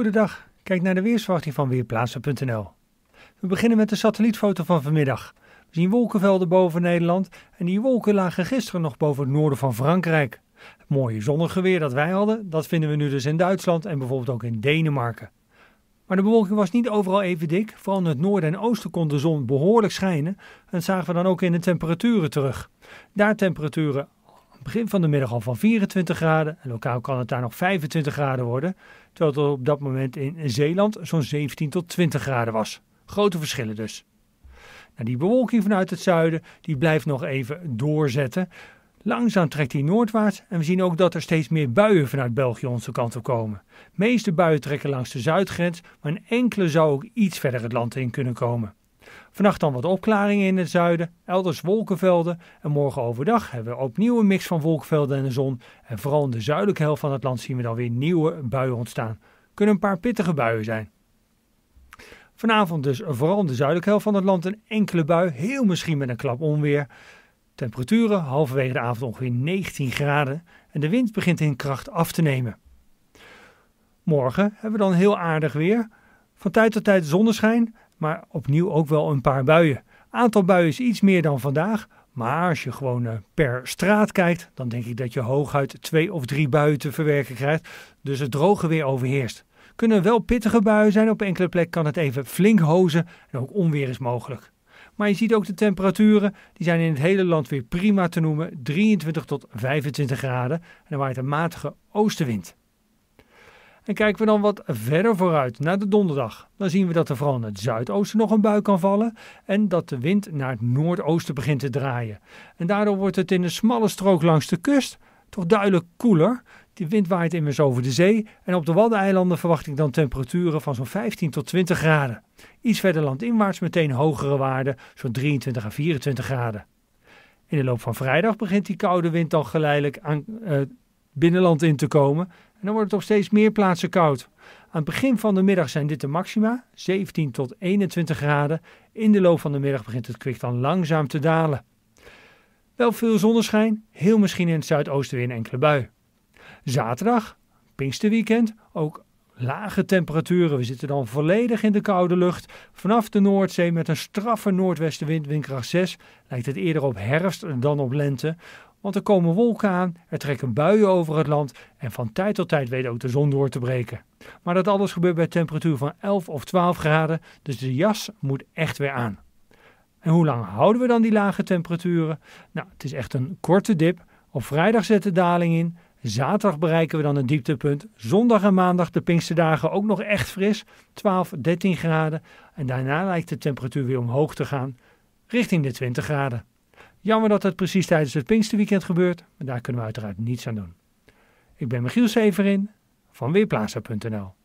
Goedendag, kijk naar de weersverwachting van Weerplaatsen.nl. We beginnen met de satellietfoto van vanmiddag. We zien wolkenvelden boven Nederland en die wolken lagen gisteren nog boven het noorden van Frankrijk. Het mooie zonnige weer dat wij hadden, dat vinden we nu dus in Duitsland en bijvoorbeeld ook in Denemarken. Maar de bewolking was niet overal even dik, vooral in het noorden en oosten kon de zon behoorlijk schijnen en dat zagen we dan ook in de temperaturen terug. Daar temperaturen begin van de middag al van 24 graden. En lokaal kan het daar nog 25 graden worden. Terwijl het op dat moment in Zeeland zo'n 17 tot 20 graden was. Grote verschillen dus. Nou, die bewolking vanuit het zuiden die blijft nog even doorzetten. Langzaam trekt hij noordwaarts en we zien ook dat er steeds meer buien vanuit België onze kant op komen. De meeste buien trekken langs de zuidgrens, maar een enkele zou ook iets verder het land in kunnen komen. Vannacht dan wat opklaringen in het zuiden, elders wolkenvelden. En morgen overdag hebben we opnieuw een mix van wolkenvelden en de zon. En vooral in de zuidelijke helft van het land zien we dan weer nieuwe buien ontstaan. Kunnen een paar pittige buien zijn. Vanavond dus vooral in de zuidelijke helft van het land een enkele bui, heel misschien met een klap onweer. Temperaturen halverwege de avond ongeveer 19 graden en de wind begint in kracht af te nemen. Morgen hebben we dan heel aardig weer. Van tijd tot tijd zonneschijn maar opnieuw ook wel een paar buien. Aantal buien is iets meer dan vandaag. Maar als je gewoon eh, per straat kijkt, dan denk ik dat je hooguit twee of drie buien te verwerken krijgt. Dus het droge weer overheerst. Kunnen wel pittige buien zijn. Op enkele plekken, kan het even flink hozen. En ook onweer is mogelijk. Maar je ziet ook de temperaturen. Die zijn in het hele land weer prima te noemen. 23 tot 25 graden. En er waait een matige oostenwind. En kijken we dan wat verder vooruit naar de donderdag. Dan zien we dat er vooral in het zuidoosten nog een bui kan vallen en dat de wind naar het noordoosten begint te draaien. En daardoor wordt het in een smalle strook langs de kust toch duidelijk koeler. Die wind waait immers over de zee en op de Waddeneilanden verwacht ik dan temperaturen van zo'n 15 tot 20 graden. Iets verder landinwaarts meteen hogere waarden, zo'n 23 à 24 graden. In de loop van vrijdag begint die koude wind dan geleidelijk aan eh, binnenland in te komen en dan wordt het op steeds meer plaatsen koud. Aan het begin van de middag zijn dit de maxima, 17 tot 21 graden. In de loop van de middag begint het kwik dan langzaam te dalen. Wel veel zonneschijn, heel misschien in het zuidoosten weer een enkele bui. Zaterdag, Pinksterweekend, ook lage temperaturen. We zitten dan volledig in de koude lucht. Vanaf de Noordzee met een straffe noordwestenwind, windkracht 6, lijkt het eerder op herfst dan op lente want er komen wolken aan, er trekken buien over het land en van tijd tot tijd weet ook de zon door te breken. Maar dat alles gebeurt bij temperatuur van 11 of 12 graden, dus de jas moet echt weer aan. En hoe lang houden we dan die lage temperaturen? Nou, het is echt een korte dip. Op vrijdag zet de daling in. Zaterdag bereiken we dan het dieptepunt. Zondag en maandag, de Pinksterdagen, ook nog echt fris. 12, 13 graden. En daarna lijkt de temperatuur weer omhoog te gaan, richting de 20 graden. Jammer dat het precies tijdens het Pinksterweekend gebeurt, maar daar kunnen we uiteraard niets aan doen. Ik ben Michiel Severin van Weerplaza.nl